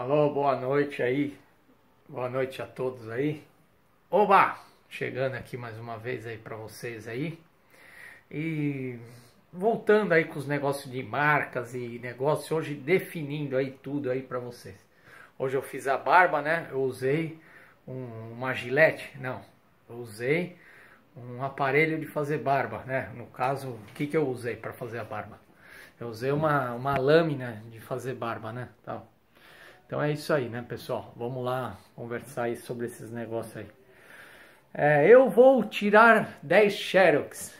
Alô, boa noite aí. Boa noite a todos aí. Oba! Chegando aqui mais uma vez aí para vocês aí. E voltando aí com os negócios de marcas e negócios hoje definindo aí tudo aí para vocês. Hoje eu fiz a barba, né? Eu usei um, uma gilete, não. Eu usei um aparelho de fazer barba, né? No caso, o que que eu usei para fazer a barba? Eu usei uma, uma lâmina de fazer barba, né? Tal. Então, então é isso aí, né, pessoal? Vamos lá conversar aí sobre esses negócios aí. É, eu vou tirar 10 Xerox.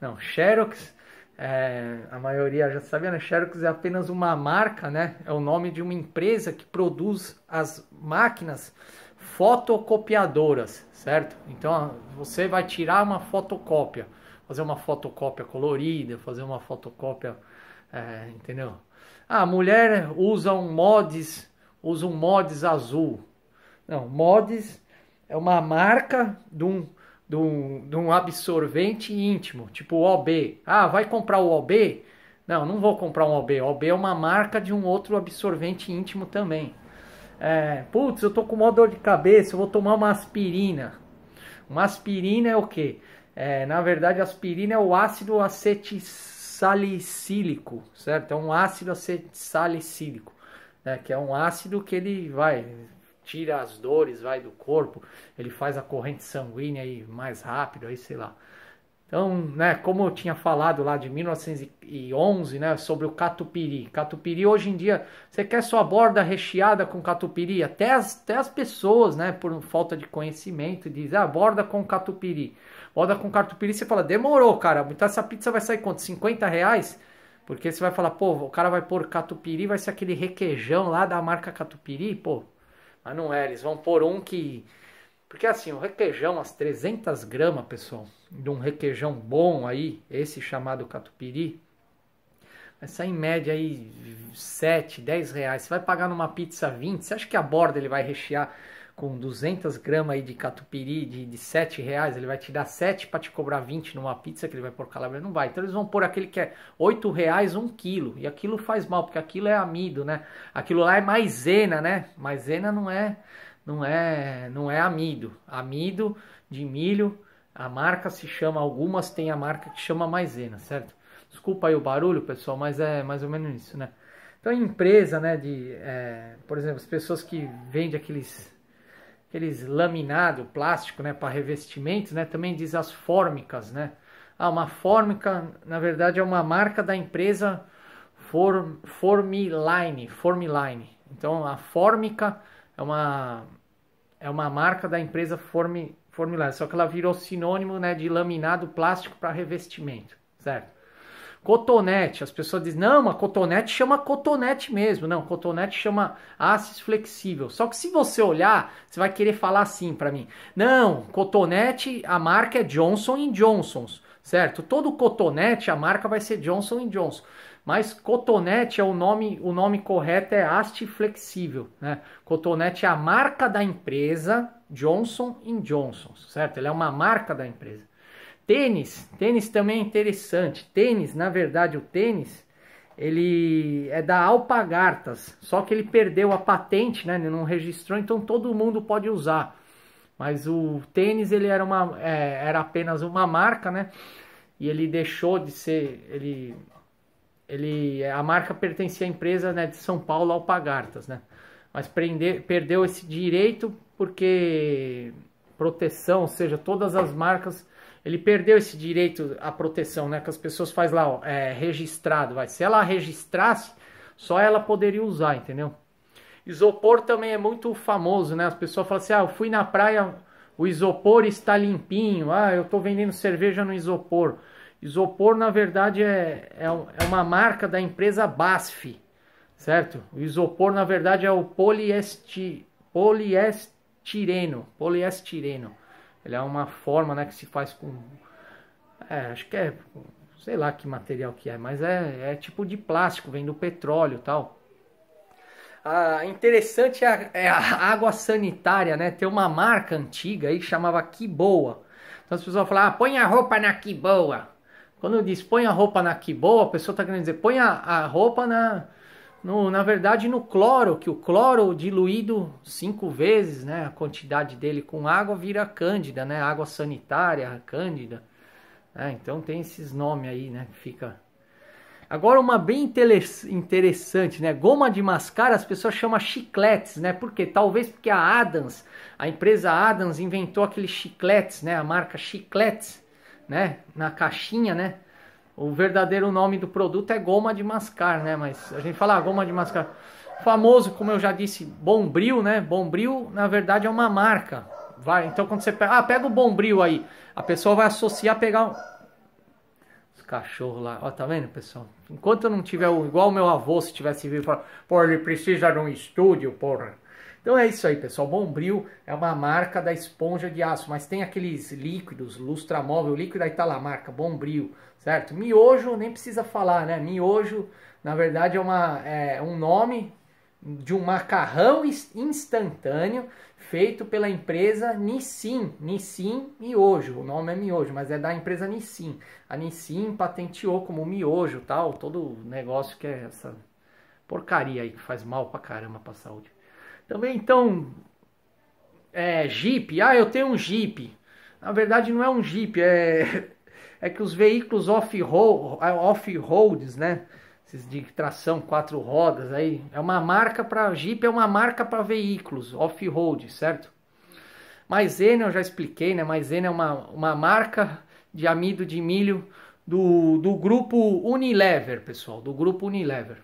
Não, Xerox, é, a maioria já sabia, né? Xerox é apenas uma marca, né? É o nome de uma empresa que produz as máquinas fotocopiadoras, certo? Então você vai tirar uma fotocópia, fazer uma fotocópia colorida, fazer uma fotocópia, é, entendeu? Ah, a mulher usa um mods um mods azul. Não, mods é uma marca de um, de um, de um absorvente íntimo, tipo OB. Ah, vai comprar o OB? Não, não vou comprar um OB. OB é uma marca de um outro absorvente íntimo também. É, putz, eu tô com uma dor de cabeça, eu vou tomar uma aspirina. Uma aspirina é o quê? É, na verdade, aspirina é o ácido acetsalicílico, certo? É um ácido acetsalicílico né? Que é um ácido que ele vai tira as dores, vai do corpo, ele faz a corrente sanguínea aí mais rápido, aí sei lá. Então, né, como eu tinha falado lá de 1911, né, sobre o catupiry. Catupiry hoje em dia, você quer sua borda recheada com catupiry? Até as, até as pessoas, né, por falta de conhecimento, dizem, ah, borda com catupiry. Borda com catupiry, você fala, demorou, cara, então essa pizza vai sair quanto? 50 reais? Porque você vai falar, pô, o cara vai pôr catupiry, vai ser aquele requeijão lá da marca catupiry, pô. Mas não é, eles vão pôr um que. Porque assim, o requeijão, as 300 gramas, pessoal, de um requeijão bom aí, esse chamado catupiry, vai sair em média aí 7, 10 reais. Você vai pagar numa pizza 20, você acha que a borda ele vai rechear? com 200 gramas de catupiry de, de 7 reais, ele vai te dar 7 para te cobrar 20 numa pizza que ele vai pôr calabresa não vai. Então eles vão pôr aquele que é 8 reais um quilo, e aquilo faz mal, porque aquilo é amido, né? Aquilo lá é maisena, né? Maisena não é, não é, não é amido. Amido de milho, a marca se chama, algumas tem a marca que chama maisena, certo? Desculpa aí o barulho, pessoal, mas é mais ou menos isso, né? Então, empresa, né, de, é, por exemplo, as pessoas que vendem aqueles aqueles laminado, plástico, né, para revestimentos, né, também diz as fórmicas, né? Ah, uma fórmica, na verdade, é uma marca da empresa Form, Formiline, Formiline. Então, a fórmica é uma é uma marca da empresa Form, Formiline, só que ela virou sinônimo, né, de laminado plástico para revestimento, certo? Cotonete, as pessoas dizem, não, mas cotonete chama cotonete mesmo. Não, cotonete chama haste flexível. Só que se você olhar, você vai querer falar assim para mim. Não, cotonete, a marca é Johnson Johnsons, certo? Todo cotonete, a marca vai ser Johnson Johnson. Mas cotonete é o nome, o nome correto é haste flexível, né? Cotonete é a marca da empresa Johnson Johnson, certo? Ela é uma marca da empresa. Tênis, tênis também é interessante. Tênis, na verdade, o tênis ele é da Alpagartas, só que ele perdeu a patente, né? Ele não registrou, então todo mundo pode usar. Mas o tênis ele era uma é, era apenas uma marca, né? E ele deixou de ser ele ele a marca pertencia à empresa né, de São Paulo Alpagartas, né? Mas prender, perdeu esse direito porque proteção, ou seja, todas as marcas ele perdeu esse direito à proteção, né? Que as pessoas faz lá, ó, é, registrado, vai. Se ela registrasse, só ela poderia usar, entendeu? Isopor também é muito famoso, né? As pessoas falam assim, ah, eu fui na praia, o isopor está limpinho, ah, eu estou vendendo cerveja no isopor. Isopor, na verdade, é, é, é uma marca da empresa BASF, certo? O isopor, na verdade, é o poliesti, poliestireno, poliestireno ele é uma forma né, que se faz com. É, acho que é. Sei lá que material que é, mas é, é tipo de plástico, vem do petróleo tal. Ah, interessante é, é a, água sanitária, né? Tem uma marca antiga aí que chamava Que Boa. Então as pessoas vão ah, põe a roupa na Que Boa. Quando diz põe a roupa na Que Boa, a pessoa está querendo dizer põe a, a roupa na no, na verdade no cloro, que o cloro diluído cinco vezes, né, a quantidade dele com água vira cândida, né, água sanitária, cândida. Né, então tem esses nomes aí, né, fica. Agora uma bem interessante, né, goma de mascar as pessoas chamam chicletes, né, porque talvez porque a Adams, a empresa Adams inventou aqueles chicletes, né, a marca chicletes, né, na caixinha, né, o verdadeiro nome do produto é goma de mascar, né? Mas a gente fala ah, goma de mascar. Famoso, como eu já disse, Bombril, né? Bombril, na verdade, é uma marca. Vai, então quando você pega, ah, pega o Bombril aí, a pessoa vai associar pegar os cachorros lá. Ó, tá vendo, pessoal? Enquanto eu não tiver igual o meu avô, se tivesse vivo, fala, pô, ele precisa de um estúdio, porra. Então é isso aí, pessoal. Bombril é uma marca da esponja de aço, mas tem aqueles líquidos, Lustramóvel líquido, aí tá lá a marca Bombril certo? Miojo nem precisa falar, né? Miojo, na verdade, é, uma, é um nome de um macarrão instantâneo feito pela empresa Nissin, Nissin Miojo, o nome é Miojo, mas é da empresa Nissin. A Nissin patenteou como miojo, tal, todo negócio que é essa porcaria aí que faz mal pra caramba pra saúde. Também então é Jeep, ah, eu tenho um Jeep. Na verdade não é um Jeep, é é que os veículos off-roads, off, né? Esses de tração, quatro rodas aí, é uma marca para Jeep, é uma marca para veículos off-road, certo? Maisena eu já expliquei, né? Maisena é uma, uma marca de amido de milho do, do grupo Unilever, pessoal, do grupo Unilever.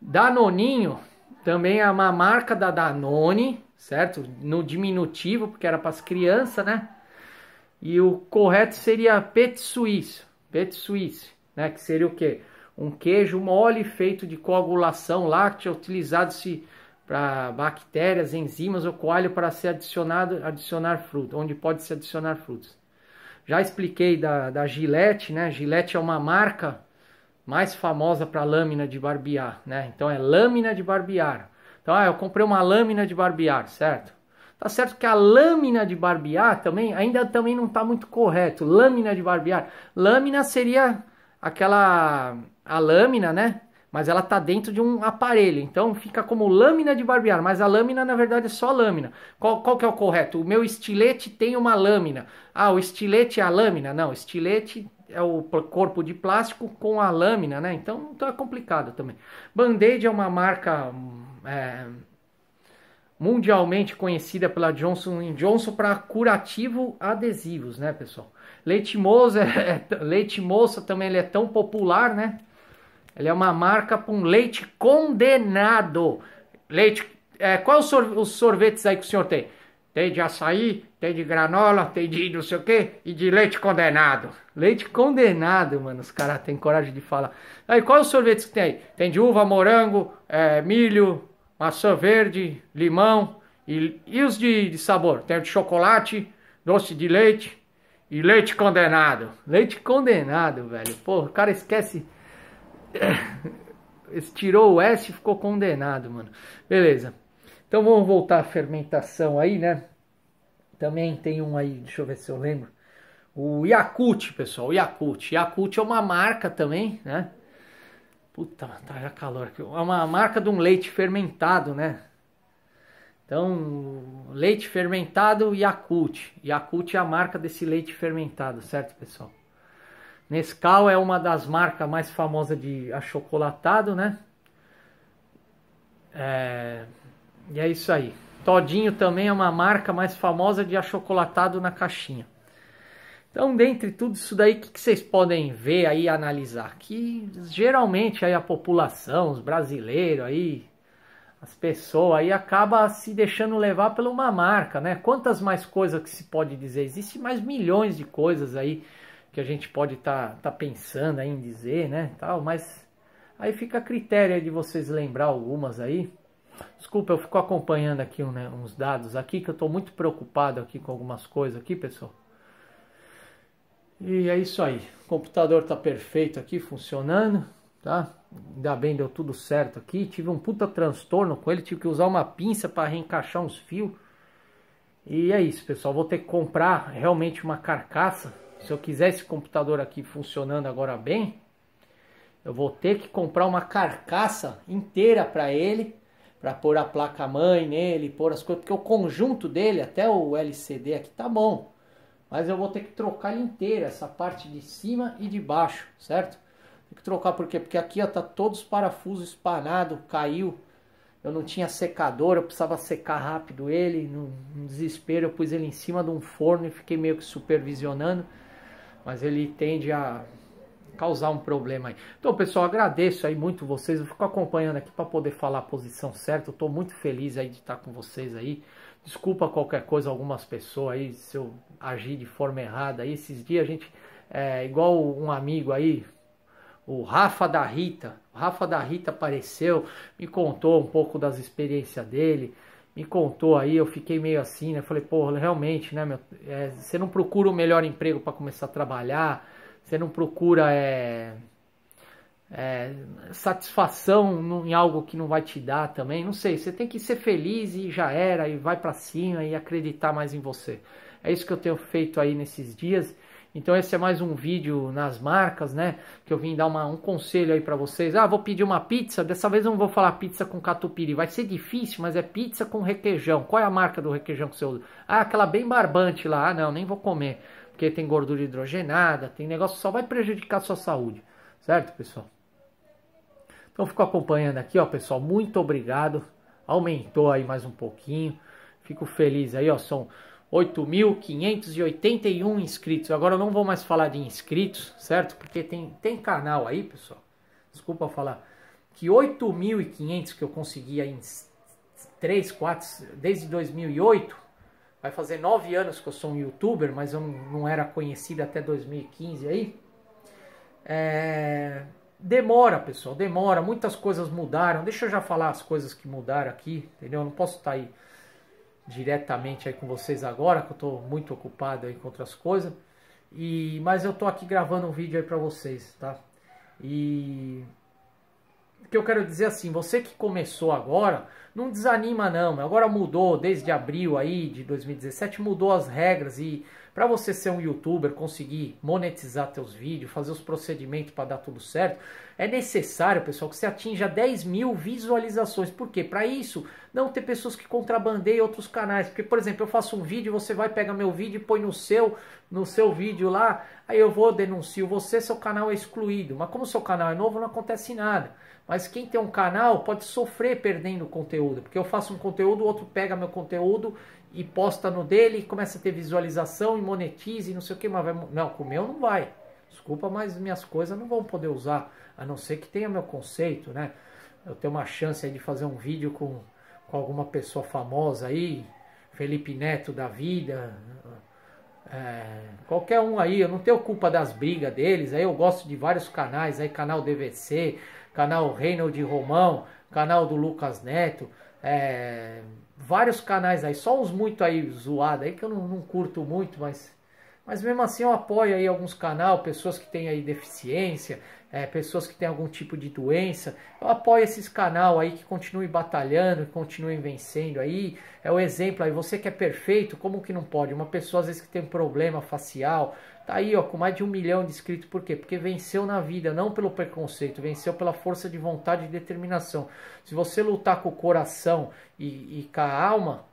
Danoninho também é uma marca da Danone, certo? No diminutivo, porque era para as crianças, né? E o correto seria petit suisse, petit suisse, né? Que seria o quê? Um queijo mole feito de coagulação láctea, utilizado-se para bactérias, enzimas ou coalho para ser adicionado, adicionar fruta, onde pode se adicionar frutos. Já expliquei da, da Gillette, né? Gillette é uma marca mais famosa para lâmina de barbear, né? Então é lâmina de barbear. Então, ah, eu comprei uma lâmina de barbear, certo? Tá certo que a lâmina de barbear também ainda também não está muito correto. Lâmina de barbear. Lâmina seria aquela a lâmina, né? Mas ela tá dentro de um aparelho, então fica como lâmina de barbear, mas a lâmina na verdade é só lâmina. Qual, qual que é o correto? O meu estilete tem uma lâmina. Ah, o estilete é a lâmina? Não, estilete é o corpo de plástico com a lâmina, né? Então, então é complicado também. Band-Aid é uma marca hum, é mundialmente conhecida pela Johnson Johnson para curativo adesivos, né, pessoal? Leite moça, é, é leite moça também ele é tão popular, né? Ele é uma marca para um leite condenado. Leite, é, qual os sorvetes aí que o senhor tem? Tem de açaí, tem de granola, tem de não sei o que e de leite condenado. Leite condenado, mano, os caras têm coragem de falar. Aí, qual os sorvetes que tem aí? Tem de uva, morango, é, milho, maçã verde, limão e, e os de, de sabor? Tem de chocolate, doce de leite e leite condenado. Leite condenado, velho. Pô, o cara esquece. Tirou o S e ficou condenado, mano. Beleza. Então vamos voltar à fermentação aí, né? Também tem um aí, deixa eu ver se eu lembro. O Yakut, pessoal, o Yakut. Yakut é uma marca também, né? Puta, tá calor aqui. É uma marca de um leite fermentado, né? Então, leite fermentado Yakult. Yakult é a marca desse leite fermentado, certo, pessoal? Nescau é uma das marcas mais famosas de achocolatado, né? É... E é isso aí. Todinho também é uma marca mais famosa de achocolatado na caixinha. Então, dentre tudo isso daí, o que, vocês podem ver aí, analisar? Que geralmente aí a população, os brasileiros aí, as pessoas aí acaba se deixando levar por uma marca, né? Quantas mais coisas que se pode dizer? Existem mais milhões de coisas aí que a gente pode estar tá, tá pensando em dizer, né? Tal, mas aí fica a critério de vocês lembrar algumas aí. Desculpa, eu fico acompanhando aqui né, uns dados aqui que eu estou muito preocupado aqui com algumas coisas aqui, pessoal. E é isso aí. O computador tá perfeito aqui, funcionando, tá? Ainda bem deu tudo certo aqui. Tive um puta transtorno com ele, tive que usar uma pinça para reencaixar uns fios. E é isso, pessoal. Vou ter que comprar realmente uma carcaça. Se eu quiser esse computador aqui funcionando agora bem, eu vou ter que comprar uma carcaça inteira para ele, para pôr a placa mãe nele, pôr as coisas, porque o conjunto dele, até o LCD aqui tá bom mas eu vou ter que trocar inteira, essa parte de cima e de baixo, certo? Tem que trocar por quê? Porque aqui ó, tá todos os parafusos espanados, caiu, eu não tinha secador, eu precisava secar rápido ele, no, desespero eu pus ele em cima de um forno e fiquei meio que supervisionando, mas ele tende a causar um problema aí. Então, pessoal, agradeço aí muito vocês. Eu fico acompanhando aqui para poder falar a posição certa. Eu estou muito feliz aí de estar com vocês aí. Desculpa qualquer coisa, algumas pessoas aí, se eu agir de forma errada. Aí, esses dias a gente, é, igual um amigo aí, o Rafa da Rita. O Rafa da Rita apareceu, me contou um pouco das experiências dele, me contou aí, eu fiquei meio assim, né? Falei, pô, realmente, né, meu, é, você não procura o melhor emprego para começar a trabalhar, você não procura. É, é, satisfação em algo que não vai te dar também. Não sei, você tem que ser feliz e já era, e vai para cima e acreditar mais em você. É isso que eu tenho feito aí nesses dias. Então esse é mais um vídeo nas marcas, né? Que eu vim dar uma, um conselho aí para vocês. Ah, vou pedir uma pizza. Dessa vez eu não vou falar pizza com catupiry. Vai ser difícil, mas é pizza com requeijão. Qual é a marca do requeijão que você usa? Ah, aquela bem barbante lá. Ah, não, nem vou comer. Porque tem gordura hidrogenada, tem negócio que só vai prejudicar a sua saúde. Certo, pessoal? Então fico acompanhando aqui, ó, pessoal. Muito obrigado. Aumentou aí mais um pouquinho. Fico feliz aí, ó. São 8.581 inscritos. Agora eu não vou mais falar de inscritos, certo? Porque tem, tem canal aí, pessoal. Desculpa falar. Que 8.500 que eu consegui aí em 3, 4, desde 2008. Vai fazer 9 anos que eu sou um youtuber, mas eu não era conhecido até 2015 aí. É... Demora, pessoal, demora. Muitas coisas mudaram. Deixa eu já falar as coisas que mudaram aqui, entendeu? Eu não posso estar tá aí diretamente aí com vocês agora, que eu estou muito ocupado aí com outras coisas. E mas eu estou aqui gravando um vídeo aí para vocês, tá? E o que eu quero dizer é assim, você que começou agora, não desanima não. Agora mudou desde abril aí de 2017, mudou as regras e para você ser um youtuber, conseguir monetizar teus vídeos, fazer os procedimentos para dar tudo certo, é necessário, pessoal, que você atinja 10 mil visualizações. Por quê? Para isso, não ter pessoas que contrabandeiam outros canais. Porque, por exemplo, eu faço um vídeo, você vai pegar meu vídeo e põe no seu, no seu vídeo lá, aí eu vou, denuncio você, seu canal é excluído. Mas como seu canal é novo, não acontece nada. Mas quem tem um canal pode sofrer perdendo conteúdo, porque eu faço um conteúdo, o outro pega meu conteúdo e posta no dele, e começa a ter visualização monetize, não sei o que, mas vai. Não, com o meu não vai. Desculpa, mas minhas coisas não vão poder usar, a não ser que tenha meu conceito, né? Eu tenho uma chance de fazer um vídeo com, com alguma pessoa famosa aí, Felipe Neto da vida, é, qualquer um aí, eu não tenho culpa das brigas deles, aí eu gosto de vários canais, aí canal DVC, canal de Romão, canal do Lucas Neto, é, vários canais aí, só uns muito aí zoados aí, que eu não, não, curto muito, mas, mas mesmo assim eu apoio aí alguns canais, pessoas que têm aí deficiência, é, pessoas que têm algum tipo de doença, eu apoio esses canais aí que continuem batalhando, que continuem vencendo aí, é o exemplo aí, você que é perfeito, como que não pode? Uma pessoa às vezes que tem um problema facial, Tá aí, ó, com mais de um milhão de inscritos. Por quê? Porque venceu na vida, não pelo preconceito, venceu pela força de vontade e determinação. Se você lutar com o coração e, e com a alma,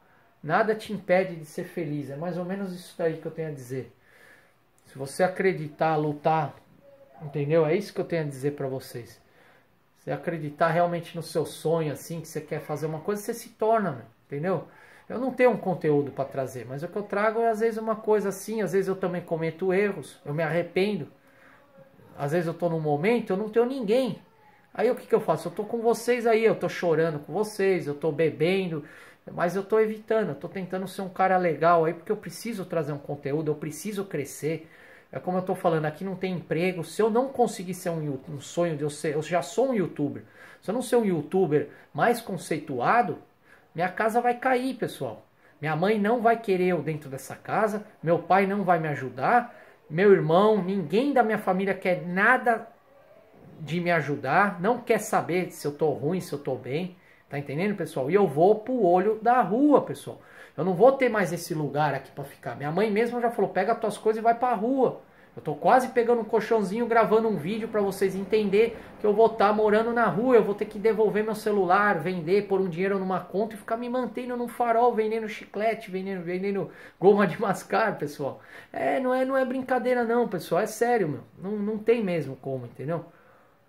nada te impede de ser feliz. É mais ou menos isso daí que eu tenho a dizer. Se você acreditar, lutar, entendeu? É isso que eu tenho a dizer para vocês. Você acreditar realmente no seu sonho, assim, que você quer fazer uma coisa, você se torna, entendeu? Eu não tenho um conteúdo para trazer, mas o que eu trago é às vezes uma coisa assim, às vezes eu também cometo erros, eu me arrependo. Às vezes eu estou num momento, eu não tenho ninguém. Aí o que, que eu faço? Eu estou com vocês aí, eu estou chorando com vocês, eu estou bebendo, mas eu estou evitando, eu estou tentando ser um cara legal aí, porque eu preciso trazer um conteúdo, eu preciso crescer. É como eu estou falando, aqui não tem emprego. Se eu não conseguir ser um, um sonho de eu ser, eu já sou um youtuber. Se eu não ser um youtuber mais conceituado, minha casa vai cair, pessoal. Minha mãe não vai querer eu dentro dessa casa, meu pai não vai me ajudar, meu irmão, ninguém da minha família quer nada de me ajudar, não quer saber se eu tô ruim, se eu tô bem. Tá entendendo, pessoal? E eu vou pro olho da rua, pessoal. Eu não vou ter mais esse lugar aqui para ficar. Minha mãe mesmo já falou: pega as tuas coisas e vai pra rua. Eu tô quase pegando um colchãozinho gravando um vídeo para vocês entender que eu vou estar tá morando na rua, eu vou ter que devolver meu celular, vender, pôr um dinheiro numa conta e ficar me mantendo num farol, vendendo chiclete, vendendo, vendendo goma de mascar, pessoal. É, não é, não é brincadeira não, pessoal, é sério, meu. Não, não tem mesmo como, entendeu?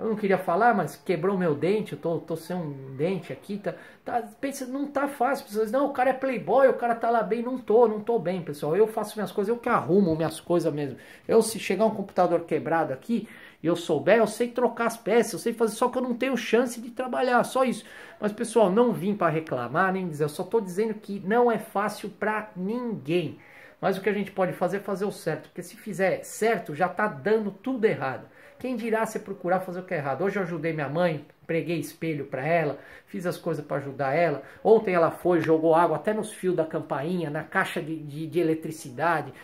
eu não queria falar, mas quebrou meu dente, eu tô, tô sem um dente aqui, tá, tá, pensa, não tá fácil, pessoas, não, o cara é playboy, o cara tá lá bem, não tô, não tô bem, pessoal, eu faço minhas coisas, eu que arrumo minhas coisas mesmo, eu se chegar um computador quebrado aqui, e eu souber, eu sei trocar as peças, eu sei fazer, só que eu não tenho chance de trabalhar, só isso, mas pessoal, não vim para reclamar, nem dizer, eu só tô dizendo que não é fácil para ninguém, mas o que a gente pode fazer é fazer o certo, porque se fizer certo, já está dando tudo errado. Quem dirá se procurar fazer o que é errado? Hoje eu ajudei minha mãe, preguei espelho para ela, fiz as coisas para ajudar ela. Ontem ela foi, jogou água até nos fios da campainha, na caixa de, de, de eletricidade,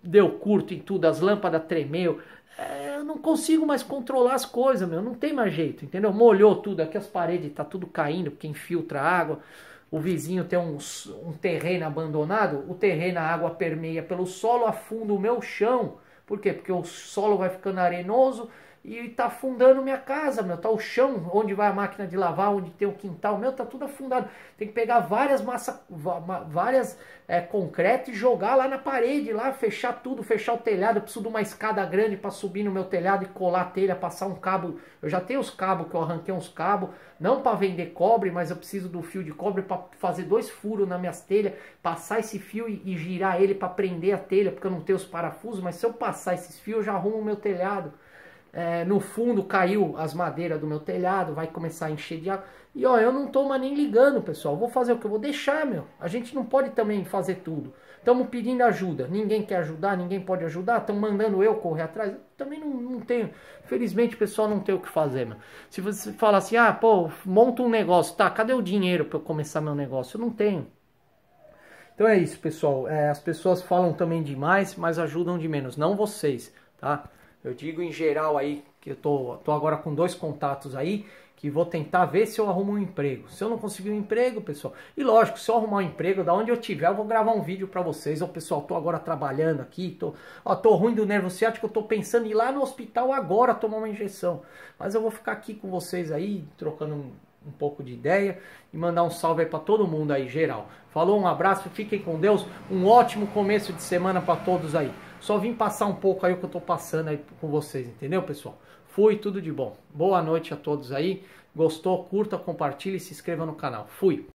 deu curto em tudo, as lâmpadas tremeu. É, eu não consigo mais controlar as coisas, meu, não tem mais jeito, entendeu? Molhou tudo, aqui as paredes tá tudo caindo porque infiltra água o vizinho tem um, um terreno abandonado, o terreno, a água permeia pelo solo, afunda o meu chão. Por quê? Porque o solo vai ficando arenoso, e tá afundando minha casa, meu. Tá o chão onde vai a máquina de lavar, onde tem o quintal, meu, tá tudo afundado. Tem que pegar várias massas várias é, concreto e jogar lá na parede, lá fechar tudo, fechar o telhado. Eu preciso de uma escada grande para subir no meu telhado e colar a telha, passar um cabo. Eu já tenho os cabos que eu arranquei uns cabos, não para vender cobre, mas eu preciso do fio de cobre para fazer dois furos nas minhas telhas, passar esse fio e, e girar ele para prender a telha, porque eu não tenho os parafusos. Mas se eu passar esses fios, eu já arrumo o meu telhado é, no fundo caiu as madeiras do meu telhado, vai começar a encher de água. E ó, eu não tô mais nem ligando, pessoal. Vou fazer o que eu vou deixar, meu. A gente não pode também fazer tudo. Estamos pedindo ajuda. Ninguém quer ajudar, ninguém pode ajudar. Estão mandando eu correr atrás. Eu também não, não tenho. Felizmente, pessoal, não tem o que fazer, meu. Se você fala assim, ah, pô, monta um negócio. Tá, cadê o dinheiro para eu começar meu negócio? Eu não tenho. Então é isso, pessoal. É, as pessoas falam também demais, mas ajudam de menos. Não vocês, tá? Eu digo em geral aí, que eu tô, tô agora com dois contatos aí, que vou tentar ver se eu arrumo um emprego. Se eu não conseguir um emprego, pessoal, e lógico, se eu arrumar um emprego, da onde eu tiver, eu vou gravar um vídeo para vocês. O pessoal, tô agora trabalhando aqui, tô, ó, tô ruim do nervo ciático, eu tô pensando em ir lá no hospital agora tomar uma injeção. Mas eu vou ficar aqui com vocês aí, trocando um, um pouco de ideia e mandar um salve aí para todo mundo aí, geral. Falou, um abraço, fiquem com Deus, um ótimo começo de semana para todos aí. Só vim passar um pouco aí o que eu tô passando aí com vocês, entendeu, pessoal? Fui, tudo de bom. Boa noite a todos aí. Gostou? Curta, compartilhe e se inscreva no canal. Fui!